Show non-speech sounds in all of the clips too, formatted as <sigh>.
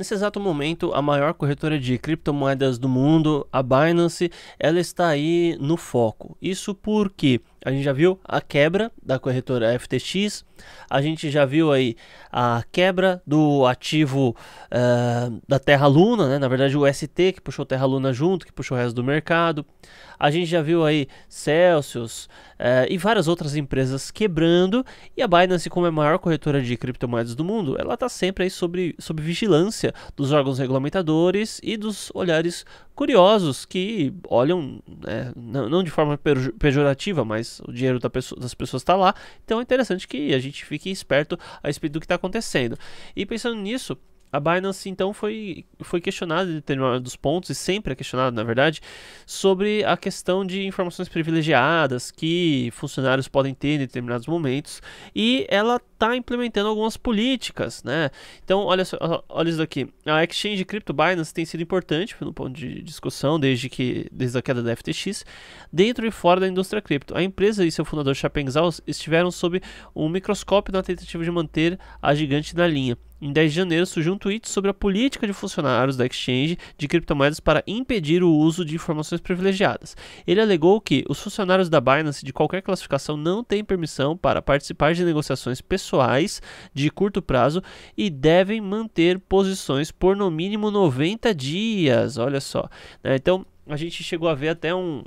Nesse exato momento, a maior corretora de criptomoedas do mundo, a Binance, ela está aí no foco. Isso porque a gente já viu a quebra da corretora FTX, a gente já viu aí a quebra do ativo uh, da Terra Luna, né? na verdade o ST que puxou Terra Luna junto, que puxou o resto do mercado. A gente já viu aí Celsius uh, e várias outras empresas quebrando. E a Binance, como é a maior corretora de criptomoedas do mundo, ela está sempre aí sobre, sob vigilância dos órgãos regulamentadores e dos olhares curiosos que olham, né, não, não de forma pejorativa, mas o dinheiro da pessoa, das pessoas está lá, então é interessante que a gente fique esperto a respeito do que está acontecendo. E pensando nisso, a Binance então foi, foi questionada em determinados pontos, e sempre é questionada na verdade, sobre a questão de informações privilegiadas que funcionários podem ter em determinados momentos, e ela está implementando algumas políticas, né? Então, olha, olha isso aqui. A exchange cripto Binance tem sido importante no ponto de discussão desde que desde a queda da FTX, dentro e fora da indústria cripto. A empresa e seu fundador Chapeng Zhao estiveram sob um microscópio na tentativa de manter a gigante na linha. Em 10 de janeiro surgiu um tweet sobre a política de funcionários da exchange de criptomoedas para impedir o uso de informações privilegiadas. Ele alegou que os funcionários da Binance de qualquer classificação não têm permissão para participar de negociações pessoais de curto prazo e devem manter posições por no mínimo 90 dias. Olha só. Né? Então a gente chegou a ver até um,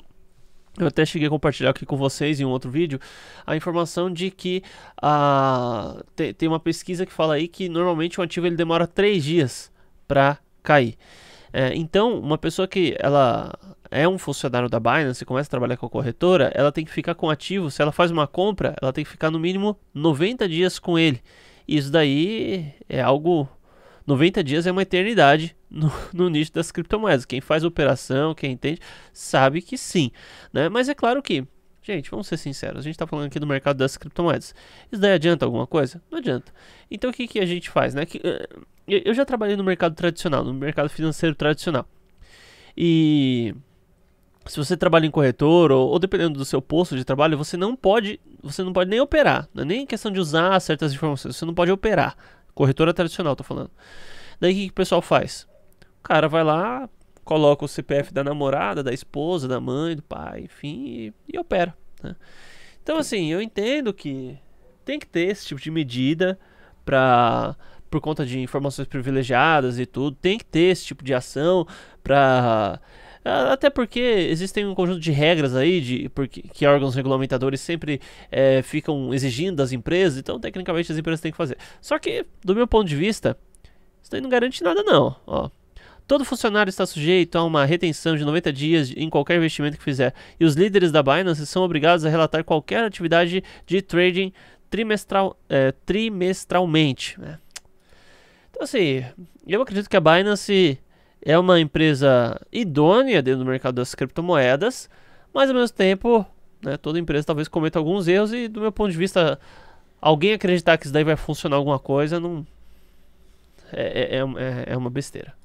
eu até cheguei a compartilhar aqui com vocês em um outro vídeo a informação de que a, ah, tem uma pesquisa que fala aí que normalmente um ativo ele demora 3 dias para cair. É, então, uma pessoa que ela é um funcionário da Binance e começa a trabalhar com a corretora, ela tem que ficar com o ativo. Se ela faz uma compra, ela tem que ficar no mínimo 90 dias com ele. Isso daí é algo. 90 dias é uma eternidade no, <laughs> no, nicho das criptomoedas. Quem faz operação, quem entende, sabe que sim. Né? Mas é claro que, gente, vamos ser sinceros, a gente está falando aqui do mercado das criptomoedas. Isso daí adianta alguma coisa? Não adianta. Então o que, que a gente faz? Né? Que, eh, eu já trabalhei no mercado tradicional, no mercado financeiro tradicional. E se você trabalha em corretor ou, ou, dependendo do seu posto de trabalho, você não pode, você não pode nem operar, não é nem questão de usar certas informações, você não pode operar. Corretora tradicional, tô falando. Daí o que, que o pessoal faz? cara vai lá, coloca o CPF da namorada, da esposa, da mãe, do pai, enfim, e, e opera. Né? Então, assim, eu entendo que tem que ter esse tipo de medida para por conta de informações privilegiadas e tudo, tem que ter esse tipo de ação para até porque existem um conjunto de regras aí de porque, que órgãos regulamentadores sempre é, ficam exigindo das empresas, então tecnicamente as empresas têm que fazer. Só que, do meu ponto de vista, isso daí não garante nada não. Ó, Todo funcionário está sujeito a uma retenção de 90 dias em qualquer investimento que fizer, e os líderes da Binance são obrigados a relatar qualquer atividade de trading trimestral, é, trimestralmente. Né? Então, assim, eu acredito que a Binance é uma empresa idônea dentro do mercado das criptomoedas, mas ao mesmo tempo, né, toda empresa talvez cometa alguns erros, e do meu ponto de vista, alguém acreditar que isso daí vai funcionar alguma coisa não. É, é, é, é uma besteira.